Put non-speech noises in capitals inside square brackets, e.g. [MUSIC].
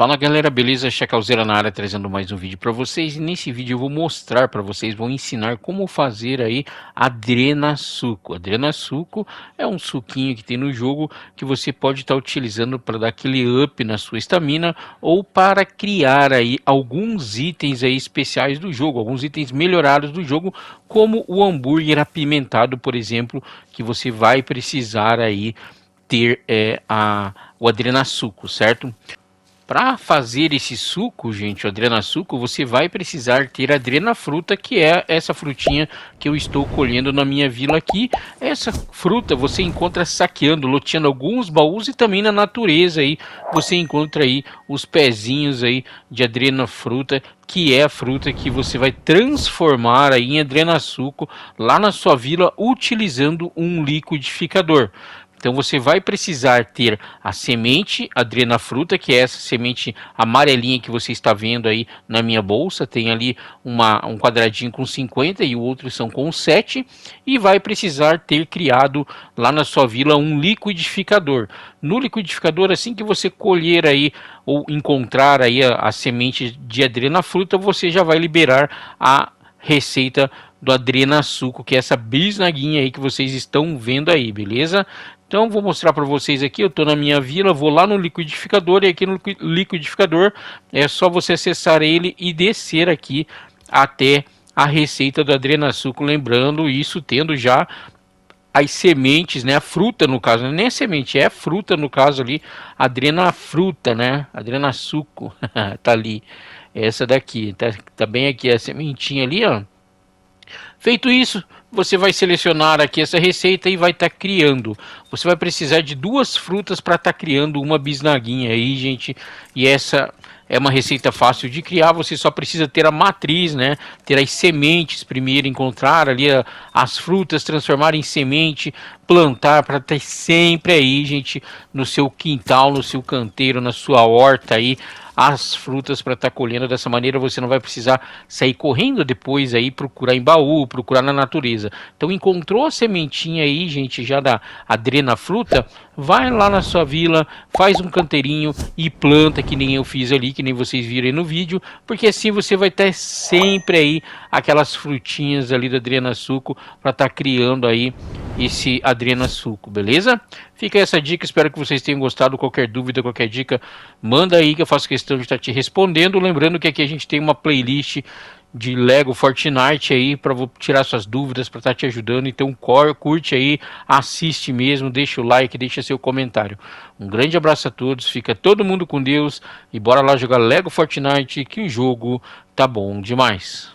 Fala galera, beleza? Chacalzeira na área trazendo mais um vídeo para vocês e nesse vídeo eu vou mostrar para vocês, vou ensinar como fazer aí Adrena Suco. Adrena Suco é um suquinho que tem no jogo que você pode estar tá utilizando para dar aquele up na sua estamina ou para criar aí alguns itens aí especiais do jogo, alguns itens melhorados do jogo, como o hambúrguer apimentado, por exemplo, que você vai precisar aí ter é, a, o certo? Para fazer esse suco, gente, o adrena suco, você vai precisar ter adrena fruta, que é essa frutinha que eu estou colhendo na minha vila aqui. Essa fruta você encontra saqueando, loteando alguns baús e também na natureza aí. Você encontra aí os pezinhos aí de adrena fruta, que é a fruta que você vai transformar aí em adrena suco lá na sua vila utilizando um liquidificador. Então você vai precisar ter a semente adrena fruta, que é essa semente amarelinha que você está vendo aí na minha bolsa. Tem ali uma, um quadradinho com 50 e o outro são com 7. E vai precisar ter criado lá na sua vila um liquidificador. No liquidificador, assim que você colher aí ou encontrar aí a, a semente de adrena fruta, você já vai liberar a receita do Adrena Suco, que é essa bisnaguinha aí que vocês estão vendo aí, beleza? Então vou mostrar para vocês aqui, eu estou na minha vila, vou lá no liquidificador e aqui no liquidificador é só você acessar ele e descer aqui até a receita do adrenasuco, lembrando isso tendo já as sementes, né, a fruta no caso, né, nem é semente, é fruta no caso ali, adrena fruta, né, adrena suco, [LAUGHS] tá ali, essa daqui, tá, tá bem aqui a sementinha ali, ó. Feito isso, você vai selecionar aqui essa receita e vai estar tá criando. Você vai precisar de duas frutas para estar tá criando uma bisnaguinha aí, gente. E essa é uma receita fácil de criar, você só precisa ter a matriz, né? Ter as sementes primeiro, encontrar ali a, as frutas, transformar em semente, plantar para estar tá sempre aí, gente, no seu quintal, no seu canteiro, na sua horta aí, as frutas para estar tá colhendo. Dessa maneira você não vai precisar sair correndo depois aí procurar em baú, procurar na natureza. Então encontrou a sementinha aí, gente, já da adrena fruta, vai lá na sua vila, faz um canteirinho e planta que nem eu fiz ali, que nem vocês viram aí no vídeo, porque assim você vai ter sempre aí aquelas frutinhas ali da adrena suco para estar tá criando aí esse Adriana Suco, beleza? Fica essa dica, espero que vocês tenham gostado. Qualquer dúvida, qualquer dica, manda aí que eu faço questão de estar te respondendo. Lembrando que aqui a gente tem uma playlist de Lego Fortnite aí para tirar suas dúvidas, para estar te ajudando. Então curte aí, assiste mesmo, deixa o like, deixa seu comentário. Um grande abraço a todos, fica todo mundo com Deus e bora lá jogar Lego Fortnite que o jogo tá bom demais.